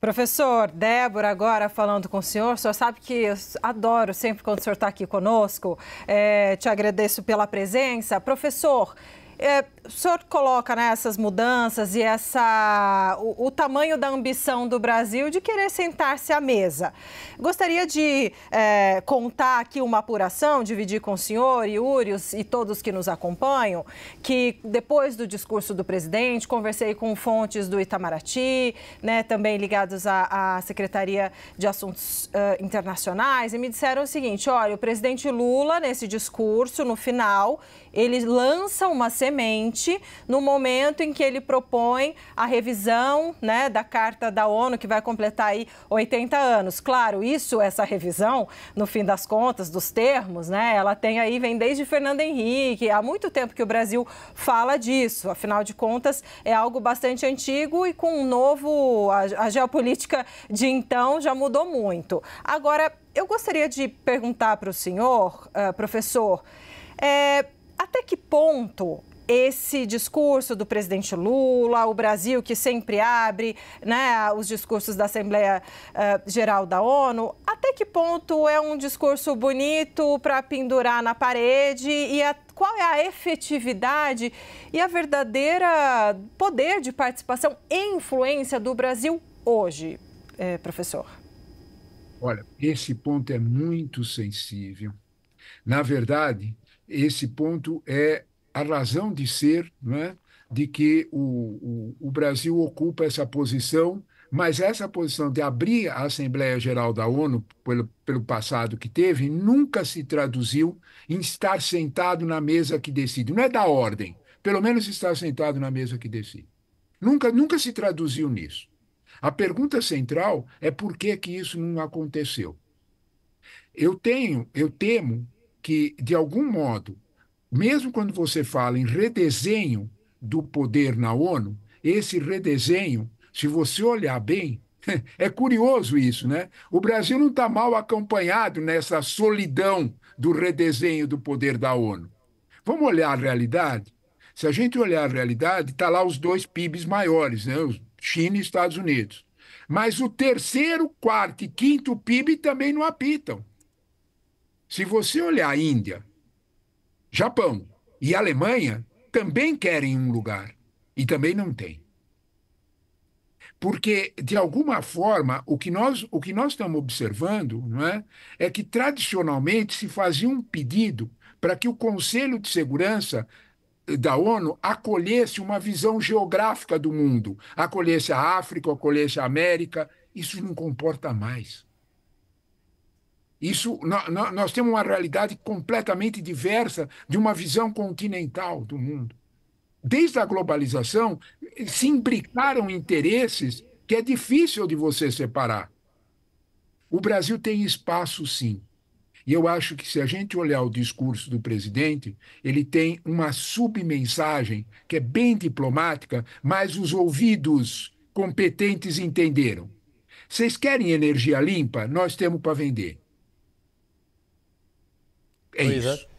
Professor, Débora, agora falando com o senhor, o senhor sabe que eu adoro sempre quando o senhor está aqui conosco, é, te agradeço pela presença. Professor, é, o senhor coloca né, essas mudanças e essa, o, o tamanho da ambição do Brasil de querer sentar-se à mesa. Gostaria de é, contar aqui uma apuração, dividir com o senhor, e Iúrios e todos que nos acompanham, que depois do discurso do presidente, conversei com fontes do Itamaraty, né, também ligados à, à Secretaria de Assuntos uh, Internacionais, e me disseram o seguinte, olha, o presidente Lula, nesse discurso, no final, ele lança uma cena no momento em que ele propõe a revisão né, da Carta da ONU, que vai completar aí 80 anos. Claro, isso, essa revisão, no fim das contas, dos termos, né, ela tem aí, vem desde Fernando Henrique, há muito tempo que o Brasil fala disso, afinal de contas, é algo bastante antigo e com um novo, a, a geopolítica de então já mudou muito. Agora, eu gostaria de perguntar para o senhor, uh, professor, é, até que ponto esse discurso do presidente Lula, o Brasil que sempre abre né, os discursos da Assembleia uh, Geral da ONU, até que ponto é um discurso bonito para pendurar na parede e a, qual é a efetividade e a verdadeira poder de participação e influência do Brasil hoje, eh, professor? Olha, esse ponto é muito sensível. Na verdade, esse ponto é a razão de ser é, de que o, o, o Brasil ocupa essa posição, mas essa posição de abrir a Assembleia Geral da ONU, pelo, pelo passado que teve, nunca se traduziu em estar sentado na mesa que decide. Não é da ordem, pelo menos estar sentado na mesa que decide. Nunca, nunca se traduziu nisso. A pergunta central é por que, que isso não aconteceu. Eu tenho, eu temo que, de algum modo, mesmo quando você fala em redesenho do poder na ONU, esse redesenho, se você olhar bem, é curioso isso, né? O Brasil não está mal acompanhado nessa solidão do redesenho do poder da ONU. Vamos olhar a realidade? Se a gente olhar a realidade, está lá os dois PIBs maiores, né? China e Estados Unidos. Mas o terceiro, quarto e quinto PIB também não apitam. Se você olhar a Índia, Japão e Alemanha também querem um lugar e também não têm, Porque, de alguma forma, o que nós, o que nós estamos observando não é, é que, tradicionalmente, se fazia um pedido para que o Conselho de Segurança da ONU acolhesse uma visão geográfica do mundo, acolhesse a África, acolhesse a América. Isso não comporta mais. Isso, nós temos uma realidade completamente diversa de uma visão continental do mundo. Desde a globalização, se imbricaram interesses que é difícil de você separar. O Brasil tem espaço, sim. E eu acho que se a gente olhar o discurso do presidente, ele tem uma submensagem que é bem diplomática, mas os ouvidos competentes entenderam. Vocês querem energia limpa? Nós temos para vender. É pois isso. É.